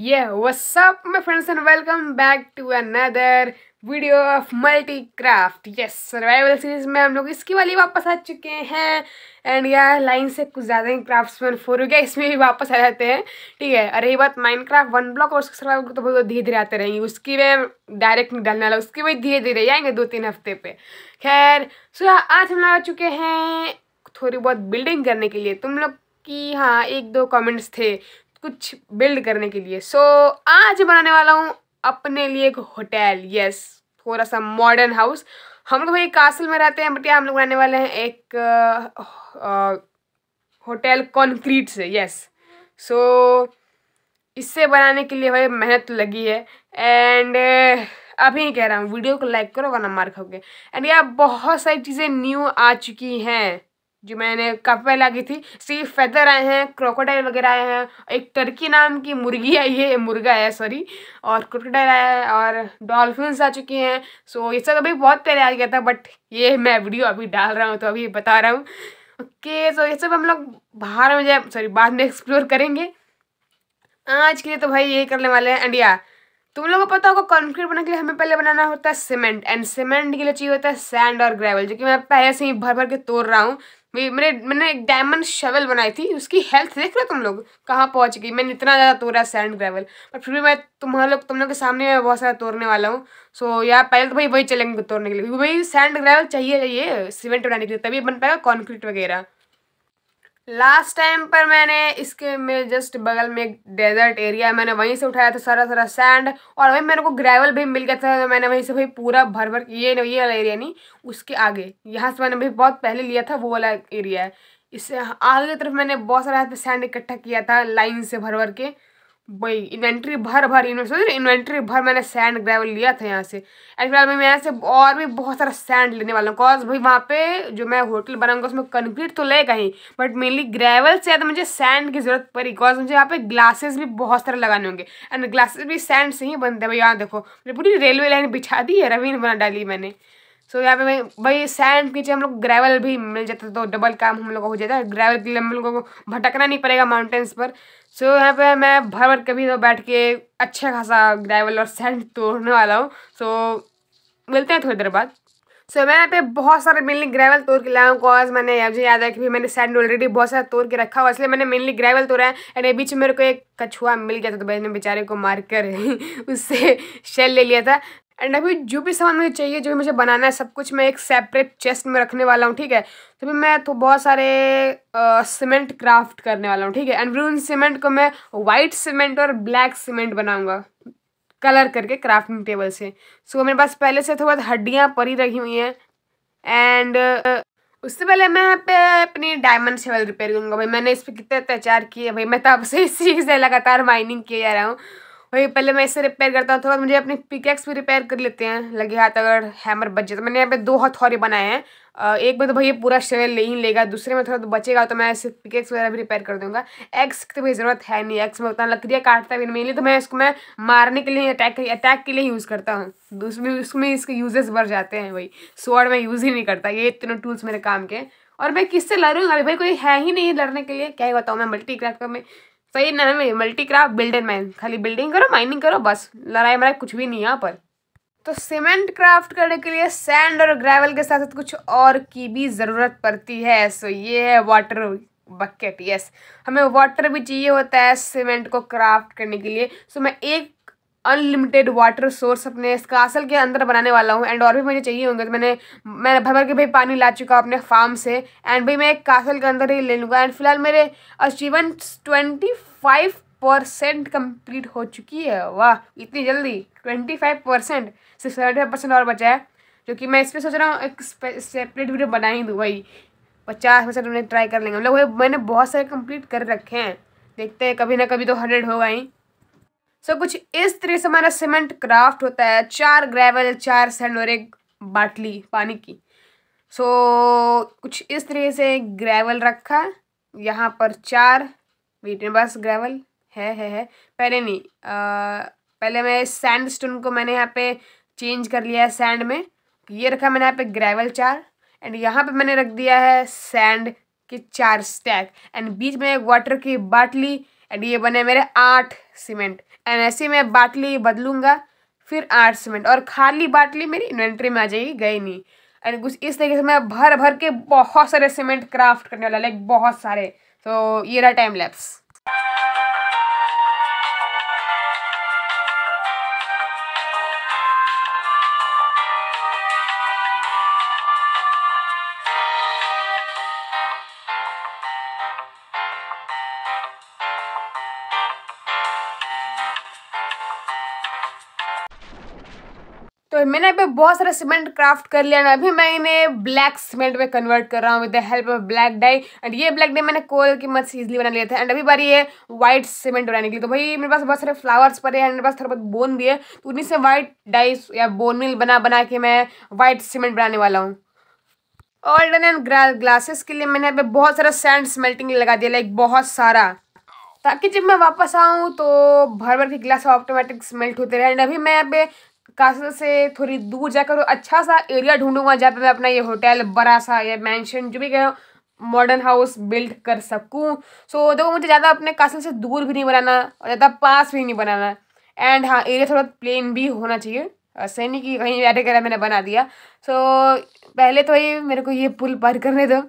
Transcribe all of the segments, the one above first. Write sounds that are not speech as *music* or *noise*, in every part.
ये व्हाट्सअप में friends and welcome back to another video of multi craft yes survival series में हम लोग इसकी वाली वापस आ चुके हैं एंड यार लाइन से कुछ ज़्यादा ही क्राफ्ट मैन फोर हो गया इसमें भी वापस आ जाते हैं ठीक है अरे बात माइंड क्राफ्ट वन ब्लॉक और उसके सर्वाइवल तो बहुत धीरे धीरे आते रहेंगे उसकी वे डायरेक्ट नहीं डालने वाला उसकी वे धीरे धीरे आएंगे दो तीन हफ्ते पे खैर सो so, आज हम लोग आ चुके हैं थोड़ी बहुत बिल्डिंग करने के लिए तुम लोग कि हाँ एक दो कमेंट्स थे कुछ बिल्ड करने के लिए सो so, आज बनाने वाला हूँ अपने लिए एक होटल यस थोड़ा सा मॉडर्न हाउस हम लोग भाई कासल में रहते हैं बट हम लोग बनाने वाले हैं एक होटल कॉन्क्रीट से यस सो so, इससे बनाने के लिए भाई मेहनत तो लगी है एंड अभी नहीं कह रहा हूँ वीडियो को लाइक करो वरना मार खाओगे एंड यार बहुत सारी चीज़ें न्यू आ चुकी हैं जो मैंने काफ़ी पहले लगी थी सी फेदर आए हैं क्रोकोडाइल वगैरह आए हैं एक टर्की नाम की मुर्गी आई है मुर्गा है सॉरी और क्रोकोडाइल आया है और डॉल्फिन्स आ चुके हैं सो ये सब अभी बहुत पहले आ गया था बट ये मैं वीडियो अभी डाल रहा हूँ तो अभी बता रहा हूँ ओके सो ये सब हम लोग बाहर में जाए सॉरी बाद में एक्सप्लोर करेंगे आज के लिए तो भाई यही करने वाले हैं इंडिया तुम लोगों को पता होगा कंक्रीट बनाने के लिए हमें पहले बनाना होता है सीमेंट एंड सीमेंट के लिए चाहिए होता है सैंड और ग्रेवल जो कि मैं पहले से ही भर भर के तोड़ रहा हूँ मैंने मैंने एक डायमंड शवल बनाई थी उसकी हेल्थ देख रहे हो तुम लोग कहाँ पहुँच गई मैंने इतना ज़्यादा तोड़ा सैंड ग्रेवल पर फिर भी मैं तुम्हारे लोग तुम लोग के सामने मैं बहुत सारा तोड़ने वाला हूँ सो so, यार पहले तो भाई वही चलेंगे तोड़ने के लिए क्योंकि भाई सैंड ग्रेवल चाहिए चाहिए सीमेंट बनाने के लिए तभी बन पाएगा कॉन्क्रीट वगैरह लास्ट टाइम पर मैंने इसके में जस्ट बगल में एक डेजर्ट एरिया है मैंने वहीं से उठाया था सारा सारा सैंड और वही मेरे को ग्रेवल भी मिल गया था तो मैंने वहीं से भाई पूरा भर भर ये ये वाला एरिया नहीं उसके आगे यहाँ से मैंने भी बहुत पहले लिया था वो वाला एरिया है इससे आगे की तरफ मैंने बहुत सारा सैंड इकट्ठा किया था लाइन से भर भर के भाई इन्वेंट्री भर भर इन्वेंट्री इन्वेंट्री भर मैंने सैंड ग्रेवल लिया था यहाँ से एंड फिलहाल मैं यहाँ से और भी बहुत सारा सैंड लेने वाला हूँ बिकॉज भाई वहाँ पे जो मैं होटल बनाऊंगा उसमें कंक्रीट तो लेगा ही बट मेनली ग्रेवल से ज़्यादा मुझे सैंड की ज़रूरत पड़ी बिकॉज मुझे यहाँ पे ग्लासेस भी बहुत सारे लगाने होंगे एंड ग्लासेस भी सैंड से ही बनते हैं भाई यहाँ देखो मुझे पूरी रेलवे लाइन बिछा दी है रवीन बना डाली मैंने सो so, यहाँ पे भाई भाई सैंड के नीचे हम लोग ग्रेवल भी मिल जाता तो डबल काम हम लोग को हो जाता है ग्रेवल के लिए हम लोगों को भटकना नहीं पड़ेगा माउंटेन्स पर सो so, यहाँ पे मैं भर भर कभी तो बैठ के अच्छा खासा ग्रेवल और सैंड तोड़ने वाला हूँ सो so, मिलते हैं थोड़ी देर बाद सो so, मैं यहाँ पे बहुत सारे मेनली ग्रेवल तोड़ के लाया हूँ कॉज मैंने मुझे याद है कि मैंने सैंड ऑलरेडी बहुत सारा तोड़ के रखा हुआ इसलिए मैंने मेनली ग्रेवल तोड़ा है एंड बीच में मेरे को एक कछुआ मिल गया था तो मैंने बेचारे को मार कर *laughs* उससे शेल ले लिया था एंड अभी जो भी सामान मुझे चाहिए जो भी मुझे बनाना है सब कुछ मैं एक सेपरेट चेस्ट में रखने वाला हूँ ठीक है तो फिर मैं तो बहुत सारे सीमेंट क्राफ्ट करने वाला हूँ ठीक है एंड फिर उन सीमेंट को मैं वाइट सीमेंट और ब्लैक सीमेंट बनाऊँगा कलर करके क्राफ्टिंग टेबल से सो so, मेरे पास पहले से थोड़ा बहुत हड्डियाँ परी रखी हुई हैं एंड uh, उससे पहले मैं यहाँ पे अपनी डायमंड शेवल रिपेयर करूँगा भाई मैंने इस पर कितने अत्याचार किए भाई मैं तब तो से इस चीज़ से लगातार माइनिंग किए जा रहा हूँ वही पहले मैं इसे रिपेयर करता हूँ थोड़ा मुझे अपनी पिकेक्स भी रिपेयर कर लेते हैं लगे हाथ अगर हैमर बच जाए तो मैंने यहाँ पे दो हथौरे बनाए हैं एक में तो भाई ये पूरा शरीर ले ही लेगा दूसरे में थोड़ा तो बचेगा तो मैं इसे पिकेक्स वगैरह भी रिपेयर कर दूंगा एक्स की तो भाई ज़रूरत है नहीं एक्स में उतना लकड़ियाँ काटता भी नहीं तो मैं इसको मैं मारने के लिए अटैक अटैक के लिए यूज़ करता हूँ उसमें उसमें इसके यूजेस बढ़ जाते हैं भाई स्वर्ड में यूज़ ही नहीं करता ये इतने टूल्स मेरे काम के और मैं किससे लड़ूंगा अभी भाई कोई है ही नहीं लड़ने के लिए क्या ही बताऊँ मैं मल्टी क्राफ्ट में सही नाम है multi craft build and mine खाली बिल्डिंग करो माइनिंग करो बस लड़ाई मराई कुछ भी नहीं यहाँ पर तो सीमेंट क्राफ्ट करने के लिए सैंड और ग्रेवल के साथ साथ कुछ और की भी ज़रूरत पड़ती है सो ये है वाटर बकेट यस हमें वाटर भी चाहिए होता है सीमेंट को क्राफ्ट करने के लिए सो मैं एक अनलिमिटेड वाटर सोर्स अपने इस कासल के अंदर बनाने वाला हूँ एंड और भी मुझे चाहिए होंगे तो मैंने मैं भर भर के भाई पानी ला चुका हूँ अपने फार्म से एंड भाई मैं एक कासल के अंदर ही ले लूँगा एंड फिलहाल मेरे achievements twenty five percent complete हो चुकी है वाह इतनी जल्दी ट्वेंटी फाइव परसेंट सिर्फ सेवेंटी फाइव परसेंट और बचा है जो कि मैं इस पर सोच रहा हूँ एक सेपरेट वीडियो बना ही दूँ भाई पचास परसेंट उन्हें ट्राई कर लेंगे हम मतलब लोग मैंने बहुत सारे कंप्लीट कर रखे हैं देखते हैं कभी ना कभी तो हंड्रेड होगा ही सो कुछ इस तरह से हमारा सीमेंट क्राफ्ट होता है चार ग्रेवल चार सैंड और एक बाटली पानी की सो so, कुछ इस तरह से ग्रेवल रखा यहाँ पर चार मेरे बस ग्रेवल है है है पहले नहीं आ, पहले मैं सैंड स्टोन को मैंने यहाँ पे चेंज कर लिया है सैंड में ये रखा मैंने यहाँ पे ग्रेवल चार एंड यहाँ पे मैंने रख दिया है सैंड के चार स्टैक एंड बीच में एक वाटर की बाटली एंड ये बने मेरे आठ सीमेंट एंड ऐसे मैं बाटली बदलूंगा फिर आठ सीमेंट और खाली बाटली मेरी इन्वेंट्री में आ जाएगी गई नहीं एंड कुछ इस तरीके से मैं भर भर के बहुत सारे सीमेंट क्राफ्ट करने वाला लाइक बहुत सारे तो ये रहा टाइम लैप्स तो मैंने अभी बहुत सारा सीमेंट क्राफ्ट कर लिया अभी मैं इन्हें ब्लैक सीमेंट में कन्वर्ट कर रहा हूँ with the help of black dye and ये ब्लैक डाई मैंने कोल की मत से बना लिया था एंड अभी बारी ये व्हाइट सीमेंट बनाने के लिए तो भाई मेरे पास बहुत सारे फ्लावर्स पड़े हैं मेरे पास थोड़ा बहुत बोन भी है तो उन्हीं से व्हाइट डाई या बोन मिल बना बना के मैं व्हाइट सीमेंट बनाने वाला हूँ ऑल एंड ग्लासेस के लिए मैंने अभी बहुत सारा सैंड स्मेल्टिंग लगा दिया लाइक बहुत सारा ताकि जब मैं वापस आऊँ तो भर भर के ग्लास ऑटोमेटिक स्मेल्ट होते रहे एंड अभी मैं यहाँ पे कासर से थोड़ी दूर जाकर अच्छा सा एरिया ढूंढूंगा जहाँ पे मैं अपना ये होटल बड़ा सा या मैंशन जो भी कह मॉडर्न हाउस बिल्ड कर सकूँ सो so, देखो मुझे ज़्यादा अपने कासल से दूर भी नहीं बनाना और ज़्यादा पास भी नहीं बनाना एंड हाँ एरिया थोड़ा प्लेन भी होना चाहिए ऐसे नहीं कि कहीं अरे मैंने बना दिया सो so, पहले तो ये मेरे को ये पुल पार करने दो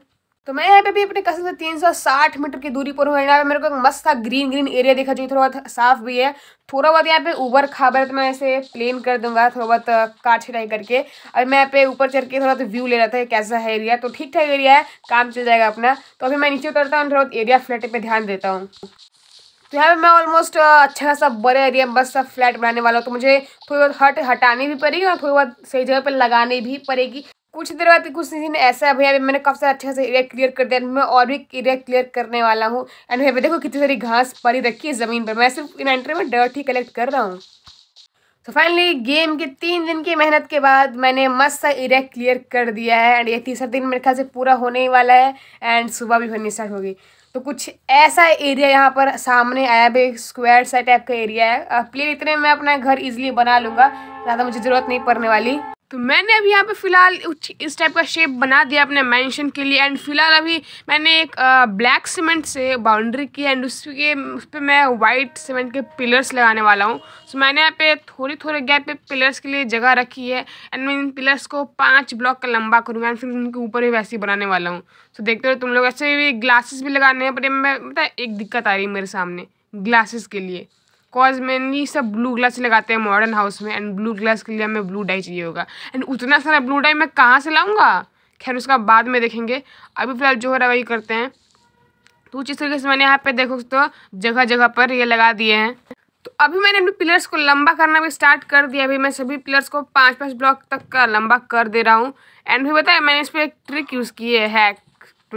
तो मैं यहाँ पे भी अपने कसम से 360 मीटर की दूरी पर हूँ यहाँ पे मेरे को एक मस्त था ग्रीन ग्रीन एरिया देखा जो थोड़ा बहुत साफ भी है थोड़ा बहुत यहाँ पे ऊबर खाबर तो मैं ऐसे प्लेन कर दूंगा थोड़ा बहुत काट छिटाई करके और मैं यहाँ पे ऊपर चढ़ के थोड़ा बहुत व्यू ले रहा था कैसा है एरिया तो ठीक ठाक एरिया है काम चल जाएगा अपना तो अभी मैं नीचे उतरता हूँ थोड़ा बहुत एरिया फ्लैट पर ध्यान देता हूँ तो यहाँ पे मैं ऑलमोस्ट अच्छा खासा बड़े एरिया बस सब फ्लैट बनाने वाला हूँ तो मुझे थोड़ी बहुत हट हटानी भी पड़ेगी और थोड़ी बहुत सही जगह पर लगानी भी पड़ेगी कुछ देर बाद कुछ दिन ऐसा है भैया मैंने काफ़ी सारा अच्छा से एरिया क्लियर कर दिया मैं और भी एरिया क्लियर करने वाला हूँ एंड भैया देखो कितनी सारी घास पड़ी रखी है ज़मीन पर मैं सिर्फ इन एंट्री में डर्ट ही कलेक्ट कर रहा हूँ तो फाइनली गेम के तीन दिन की मेहनत के बाद मैंने मस्त सा एरिया क्लियर कर दिया है एंड ये तीसरा दिन मेरे ख्याल से पूरा होने ही वाला है एंड सुबह भी होनी स्टार्ट होगी तो कुछ ऐसा एरिया यहाँ पर सामने आया भी स्क्वायर सा टाइप का एरिया है प्लीज इतने मैं अपना घर इजीली बना लूँगा ज़्यादा मुझे ज़रूरत नहीं पड़ने वाली तो मैंने अभी यहाँ पे फ़िलहाल इस टाइप का शेप बना दिया अपने मैंशन के लिए एंड फिलहाल अभी मैंने एक ब्लैक सीमेंट से बाउंड्री की एंड उसके उस पर मैं वाइट सीमेंट के पिलर्स लगाने वाला हूँ सो मैंने यहाँ पे थोड़े थोड़े गैप पे पिलर्स के लिए जगह रखी है एंड मैं इन पिलर्स को पाँच ब्लॉक का लंबा करूँगा एंड फिर उनके ऊपर भी वैसे ही बनाने वाला हूँ सो देखते रहो तुम लोग ऐसे भी ग्लासेस भी लगाने हैं पर मैं पता एक दिक्कत आ रही है मेरे सामने ग्लासेस के लिए कॉज मैनली सब ब्लू ग्लास लगाते हैं मॉडर्न हाउस में एंड ब्लू ग्लास के लिए हमें ब्लू डाई चाहिए होगा एंड उतना सारा ब्लू डाई मैं कहाँ से लाऊँगा खैर उसका बाद में देखेंगे अभी फिलहाल जो हो रहा है वही करते हैं तो जिस तरीके से मैंने यहाँ पे देखो तो जगह जगह पर ये लगा दिए हैं तो अभी मैंने अपने पिलर्स को लंबा करना भी स्टार्ट कर दिया अभी मैं सभी पिलर्स को पाँच पाँच ब्लॉक तक का लंबा कर दे रहा हूँ एंड भी बताया मैंने इस पर एक ट्रिक यूज़ की है हैक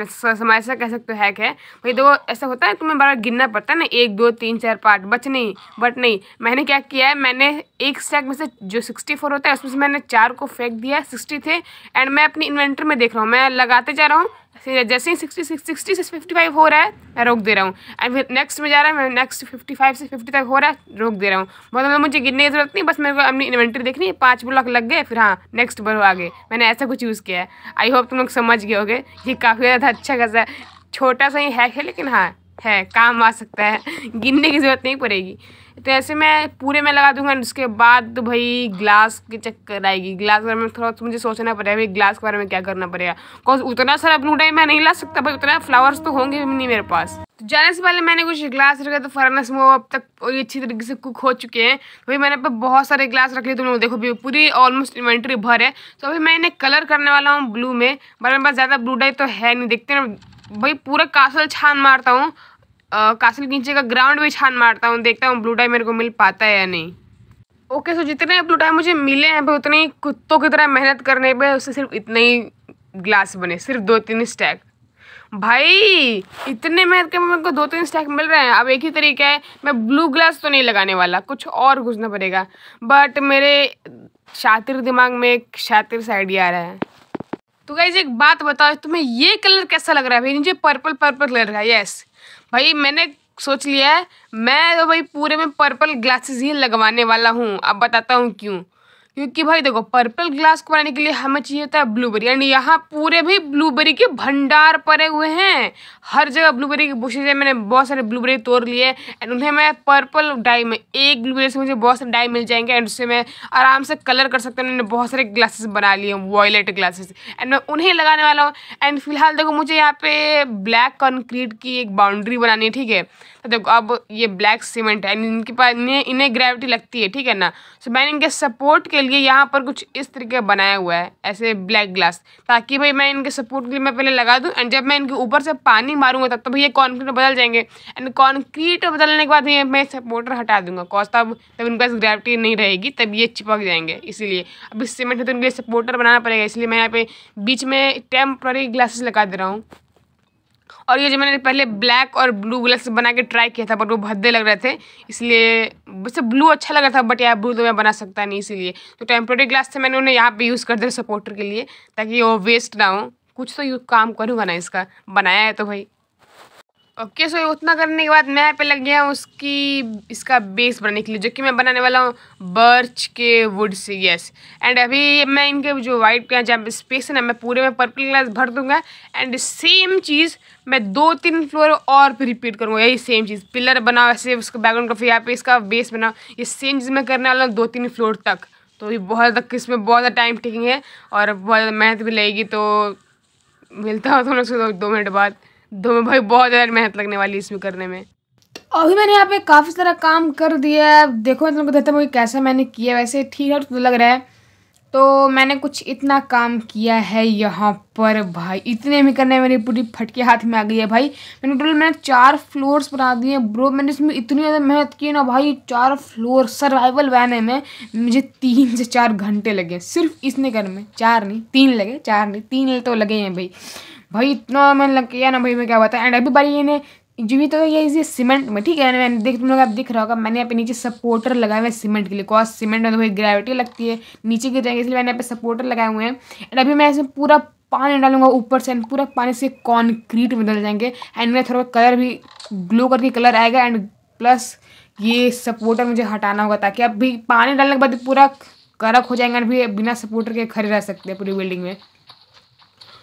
समस्या कह सकते हो हैक है भाई देखो ऐसा होता है तुम्हें बार गिनना पड़ता है ना एक दो तीन चार पार्ट बच नहीं बट नहीं मैंने क्या किया है मैंने एक स्टैक में से जो सिक्सटी फोर होता है उसमें से मैंने चार को फेंक दिया सिक्सटी थे एंड मैं अपनी इन्वेंटर में देख रहा हूँ मैं लगाते जा रहा हूँ फिर जैसे ही सिक्सटी सिक्स सिक्सटी से फिफ्टी फाइव हो रहा है मैं रोक दे रहा हूँ एंड फिर नेक्स्ट में जा रहा है मैं नेक्स्ट फिफ्टी फाइव से फिफ्टी तक हो रहा है रोक दे रहा हूँ मतलब मुझे गिरने की जरूरत नहीं बस मेरे को अपनी इन्वेंट्री देखनी है पाँच ब्लॉक लग गए फिर हाँ नेक्स्ट बढ़ो आगे मैंने ऐसा कुछ यूज़ किया है आई होप तुम लोग समझ गए होगे ये काफ़ी ज़्यादा अच्छा खासा छोटा सा ही हैक है लेकिन हाँ है काम आ सकता है गिनने की ज़रूरत नहीं पड़ेगी तो ऐसे मैं पूरे में लगा दूंगा उसके बाद तो भाई ग्लास के चक्कर आएगी ग्लास के बारे में थोड़ा तो मुझे सोचना पड़ेगा भाई ग्लास के बारे में क्या करना पड़ेगा बिकॉज उतना सारा ब्लू डाई मैं नहीं ला सकता भाई उतना फ्लावर्स तो होंगे भी नहीं मेरे पास तो जाने से पहले मैंने कुछ ग्लास रखा तो फरनेस में अब तक अच्छी तरीके से कुक हो चुके हैं भाई मैंने बहुत सारे ग्लास रख लिए तुम लोग देखो भी पूरी ऑलमोस्ट इन्वेंट्री भर है तो अभी मैं इन्हें कलर करने वाला हूँ ब्लू में बट मेरे पास ज़्यादा ब्लू डाई तो है नहीं देखते ना भाई पूरा कासल छान मारता हूँ कासल नीचे का ग्राउंड भी छान मारता हूँ देखता हूँ ब्लू टाई मेरे को मिल पाता है या नहीं ओके okay, सो so जितने ब्लू टाई मुझे मिले हैं भाई उतने ही कुत्तों की तरह मेहनत करने पे उससे सिर्फ इतने ही ग्लास बने सिर्फ दो तीन स्टैक भाई इतने मेहनत के मेरे को दो तीन स्टैक मिल रहे हैं अब एक ही तरीका है मैं ब्लू ग्लास तो नहीं लगाने वाला कुछ और घुसना पड़ेगा बट मेरे शातिर दिमाग में एक शातिर सा आइडिया आ रहा है तो गाइज एक बात बताओ तुम्हें ये कलर कैसा लग रहा है भाई मुझे पर्पल पर्पल कलर का यस भाई मैंने सोच लिया है मैं तो भाई पूरे में पर्पल ग्लासेस ही लगवाने वाला हूँ अब बताता हूँ क्यों क्योंकि भाई देखो पर्पल ग्लास को बनाने के लिए हमें चाहिए होता है ब्लूबेरी यानी यहाँ पूरे भी ब्लूबेरी के भंडार पड़े हुए हैं हर जगह ब्लूबेरी की बुशेज है मैंने बहुत सारे ब्लूबेरी तोड़ लिए एंड उन्हें मैं पर्पल डाई में एक ब्लूबेरी से मुझे बहुत सारे डाई मिल जाएंगे एंड उससे मैं आराम से कलर कर सकता हूँ मैंने बहुत सारे ग्लासेस बना लिए वॉयलेट ग्लासेस एंड मैं उन्हें लगाने वाला हूँ एंड फिलहाल देखो मुझे यहाँ पे ब्लैक कॉन्क्रीट की एक बाउंड्री बनानी है ठीक है तो देखो अब ये ब्लैक सीमेंट है इनके पास इन्हें ग्रेविटी लगती है ठीक है ना सो मैंने इनके सपोर्ट के लिए यहाँ पर कुछ इस तरीके बनाया हुआ है ऐसे ब्लैक ग्लास ताकि भाई मैं इनके सपोर्ट के लिए मैं पहले लगा दूँ एंड जब मैं इनके ऊपर से पानी मारूंगा तब तो भैया कॉन्क्रीट बदल जाएंगे एंड कॉन्क्रीट बदलने के बाद ये मैं सपोर्टर हटा दूंगा कॉज तब तब इनके पास ग्रेविटी नहीं रहेगी तब ये चिपक जाएंगे इसीलिए अब इस सीमेंट है तो इनके लिए सपोर्टर बनाना पड़ेगा इसलिए मैं यहाँ पे बीच में टेम्प्ररी ग्लासेस लगा दे रहा हूँ और ये जो मैंने पहले ब्लैक और ब्लू कलर से बना के ट्राई किया था बट वो भद्दे लग रहे थे इसलिए वैसे ब्लू अच्छा लग रहा था बट यार ब्लू तो मैं बना सकता नहीं इसीलिए तो टेम्प्रेरी ग्लास से मैंने उन्हें यहाँ पे यूज़ कर दिया सपोर्टर के लिए ताकि वो वेस्ट ना हो कुछ तो यू काम करूँगा ना इसका बनाया है तो भाई ओके सो उतना करने के बाद मैं पे लग गया उसकी इसका बेस बनाने के लिए जो कि मैं बनाने वाला हूँ बर्च के वुड से यस एंड अभी मैं इनके जो वाइट के जहाँ स्पेस है ना मैं पूरे में पर्पल ग्लास भर दूंगा एंड सेम चीज़ मैं दो तीन फ्लोर और फिर रिपीट करूँगा यही सेम चीज़ पिलर बनाओ ऐसे उसका बैकग्राउंड का फिर यहाँ पे इसका बेस बनाओ ये सेम चीज़ मैं करने वाला हूँ दो तीन फ्लोर तक तो ये बहुत तक इसमें बहुत ज़्यादा टाइम टेकिंग है और बहुत ज़्यादा मेहनत भी लगेगी तो मिलता हो थोड़ा लोग दो मिनट बाद दो में भाई बहुत ज़्यादा मेहनत लगने वाली इसमें करने में तो अभी मैंने यहाँ पे काफ़ी सारा काम कर दिया है देखो मैं तुमको देता हूँ कैसा मैंने किया वैसे ठीक है तो लग रहा है तो मैंने कुछ इतना काम किया है यहाँ पर भाई इतने में करने मेरी पूरी फटके हाथ में आ गई है भाई मैंने टोटल मैंने चार फ्लोर्स बना दिए ब्रो मैंने इसमें इतनी ज़्यादा मेहनत की ना भाई चार फ्लोर सर्वाइवल बनाने में मुझे तीन से चार घंटे लगे सिर्फ इसने करने में चार नहीं तीन लगे चार नहीं तीन तो लगे हैं भाई भाई इतना मन लग गया ना भाई मैं क्या बताया एंड अभी भाई इन्हें भी तो ये इसी सीमेंट में ठीक है मैंने देख तुम लोग आप दिख रहा होगा मैंने यहाँ पे नीचे सपोर्टर लगाए हुए हैं सीमेंट के लिए कॉज सीमेंट में तो भाई ग्रेविटी लगती है नीचे गिर जाएंगे इसलिए मैंने यहाँ पे सपोर्टर लगाए हुए हैं एंड अभी मैं इसमें पूरा पानी डालूंगा ऊपर से एंड पूरा पानी से कॉन्क्रीट में डल जाएंगे एंड में थोड़ा कलर भी ग्लो करके कलर आएगा एंड प्लस ये सपोर्टर मुझे हटाना होगा ताकि अब भी पानी डालने के बाद पूरा करक हो जाएंगे एंड भी बिना सपोर्टर के खड़े रह सकते हैं पूरी बिल्डिंग में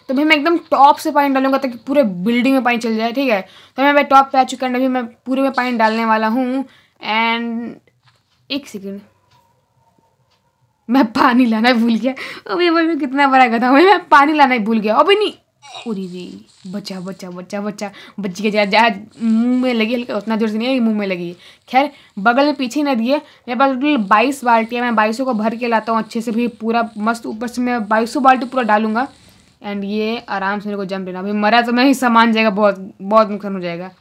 तो भाई मैं एकदम टॉप से पानी डालूंगा ताकि पूरे बिल्डिंग में पानी चल जाए ठीक है तो मैं भाई टॉप पे आ चुका है अभी मैं पूरे में पानी डालने वाला हूँ एंड एक सेकेंड मैं पानी लाना भूल गया अभी भाई मैं कितना बड़ा गधा भाई मैं पानी लाना ही भूल गया अभी नहीं पूरी जी बचा बचा बचा बचा बच गया जहाँ मुँह में लगी हल्का उतना जोर से नहीं है मुँह में लगी खैर बगल में पीछे नदी है मेरे पास टोटल बाईस बाल्टियाँ मैं बाईसों को भर के लाता हूँ अच्छे से भी पूरा मस्त ऊपर से मैं बाईसों बाल्टी पूरा डालूंगा एंड ये आराम से मेरे को जंप लेना अभी मरा तो मैं ही सामान जाएगा बहुत बहुत नुकसान हो जाएगा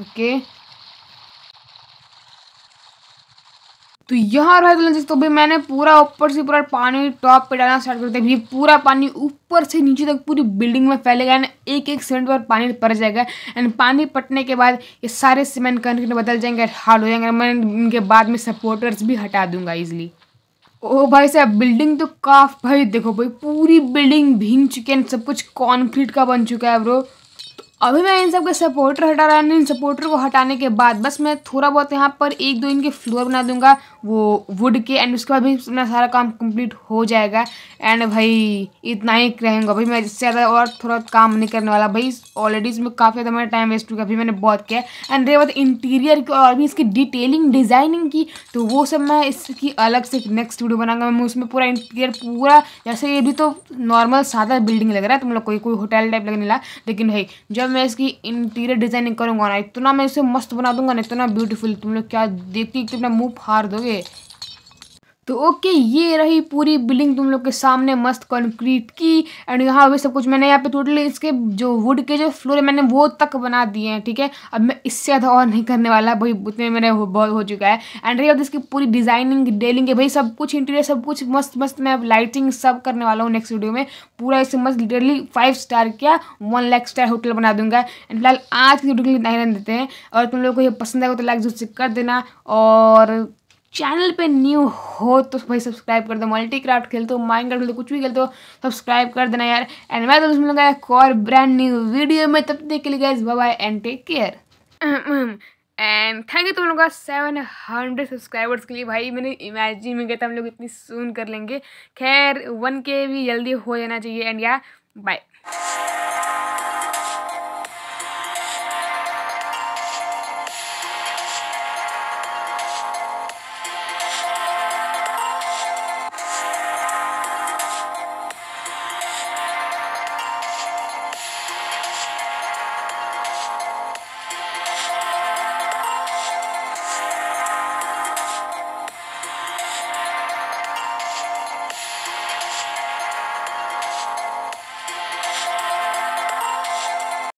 ओके तो यहाँ रहा दोस्तों तो, तो भाई मैंने पूरा ऊपर से पूरा पानी टॉप पे डालना स्टार्ट कर दिया ये पूरा पानी ऊपर से नीचे तक पूरी बिल्डिंग में फैलेगा एंड एक एक सेंट पर पानी पड़ जाएगा एंड पानी पटने के बाद ये सारे सीमेंट कंक्रीट बदल जाएंगे हार्ड हो जाएंगे मैं इनके बाद में सपोर्टर्स भी हटा दूंगा इजिली ओ भाई साहब बिल्डिंग तो काफ भाई देखो भाई पूरी बिल्डिंग भींग चुके हैं सब कुछ कंक्रीट का बन चुका है ब्रो अभी मैं इन सब के सपोर्टर हटा रहा हूँ इन सपोर्टर को हटाने के बाद बस मैं थोड़ा बहुत यहाँ पर एक दो इनके फ्लोर बना दूंगा वो वुड के एंड उसके बाद भी अपना सारा काम कंप्लीट हो जाएगा एंड भाई इतना ही रहेंगे भाई मैं इससे ज़्यादा और थोड़ा काम नहीं करने वाला भाई ऑलरेडी इसमें काफ़ी ज़्यादा मेरा टाइम वेस्ट किया अभी मैंने बहुत किया एंड रही बात इंटीरियर की और भी इसकी डिटेलिंग डिज़ाइनिंग की तो वो सब मैं इसकी अलग से नेक्स्ट वीडियो बनाऊंगा मैं उसमें पूरा इंटीरियर पूरा जैसे ये भी तो नॉर्मल सादा बिल्डिंग लग रहा है तुम तो मतलब लोग कोई कोई होटल टाइप लगने लगा लेकिन भाई जब मैं इसकी इंटीरियर डिज़ाइनिंग करूंगा ना इतना मैं इसे मस्त बना दूंगा ना इतना ब्यूटीफुल तुम लोग क्या देखती कितना मुँह फाड़ दोगे तो ओके ये रही पूरी बिल्डिंग तुम लोग के सामने मस्त कंक्रीट की एंड यहाँ अभी सब कुछ मैंने यहाँ पे टोटली इसके जो वुड के जो फ्लोर है मैंने वो तक बना दिए हैं ठीक है अब मैं इससे ज़्यादा और नहीं करने वाला भाई उतने मेरे बहुत हो चुका है एंड रही अब इसकी पूरी डिजाइनिंग डेलिंग है भाई सब कुछ इंटीरियर सब कुछ मस्त मस्त मैं अब लाइटिंग सब करने वाला हूँ नेक्स्ट वीडियो में पूरा इसे मस्त लिटरली फाइव स्टार क्या वन लैक स्टार होटल बना दूंगा एंड फिलहाल आज की वीडियो के लिए नहीं रहने देते हैं और तुम लोग को ये पसंद आएगा तो लाइक जो कर देना और चैनल पे न्यू हो तो भाई सब्सक्राइब कर दो मल्टी क्राफ्ट खेलते हो माइंड क्राफ्ट खेलते कुछ भी खेलते हो सब्सक्राइब कर देना यार एंड मैं तो उसमें लगा एक और ब्रांड न्यू वीडियो में तब देख के लिए guys bye and take care and thank you तुम लोगों का सेवन हंड्रेड सब्सक्राइबर्स के लिए भाई मैंने इमेजिन में गया था हम लोग इतनी सुन कर लेंगे खैर वन के भी जल्दी हो जाना चाहिए एंड या बाय